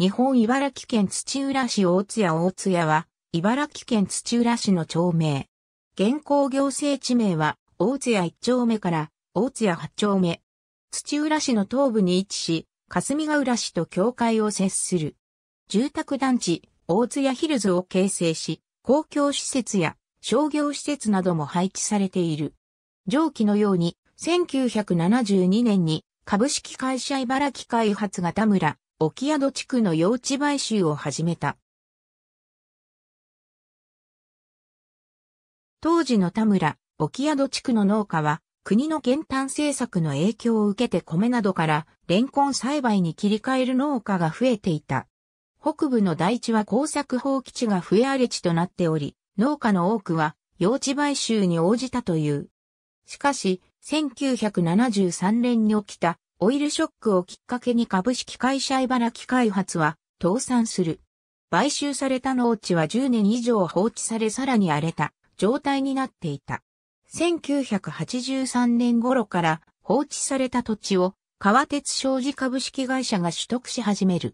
日本茨城県土浦市大津屋大津屋は、茨城県土浦市の町名。現行行政地名は、大津屋1丁目から、大津屋8丁目。土浦市の東部に位置し、霞ヶ浦市と境界を接する。住宅団地、大津屋ヒルズを形成し、公共施設や商業施設なども配置されている。上記のように、1972年に株式会社茨城開発型村沖宿地区の用地買収を始めた。当時の田村、沖宿地区の農家は、国の減反政策の影響を受けて米などからレンコン栽培に切り替える農家が増えていた。北部の大地は耕作放棄地が増え荒れ地となっており、農家の多くは用地買収に応じたという。しかし、1973年に起きたオイルショックをきっかけに株式会社茨城開発は倒産する。買収された農地は10年以上放置されさらに荒れた状態になっていた。1983年頃から放置された土地を川鉄商事株式会社が取得し始める。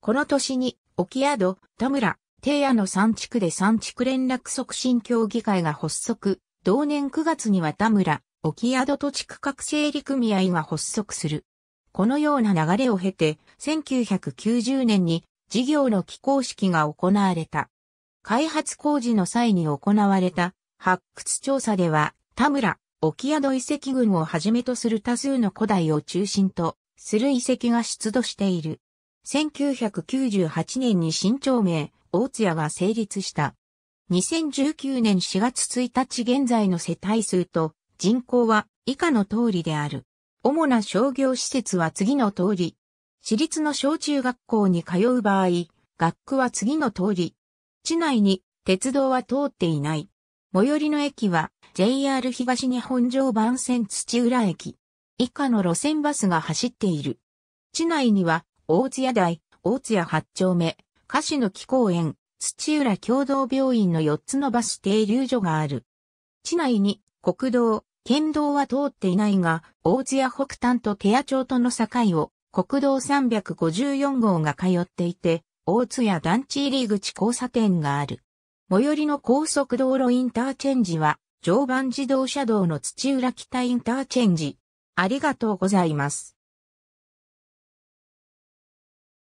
この年に沖宿、田村、低野の3地区で3地区連絡促進協議会が発足。同年9月には田村、沖宿土地区画整理組合が発足する。このような流れを経て、1990年に事業の起工式が行われた。開発工事の際に行われた発掘調査では、田村、沖宿遺跡群をはじめとする多数の古代を中心とする遺跡が出土している。1998年に新町名、大津屋が成立した。2019年4月1日現在の世帯数と人口は以下の通りである。主な商業施設は次の通り。私立の小中学校に通う場合、学区は次の通り。市内に鉄道は通っていない。最寄りの駅は JR 東日本常磐線土浦駅。以下の路線バスが走っている。市内には大津屋台、大津屋八丁目、菓子の木公園、土浦共同病院の4つのバス停留所がある。市内に国道、県道は通っていないが、大津屋北端と手屋町との境を国道354号が通っていて、大津屋団地入り口交差点がある。最寄りの高速道路インターチェンジは、常磐自動車道の土浦北インターチェンジ。ありがとうございます。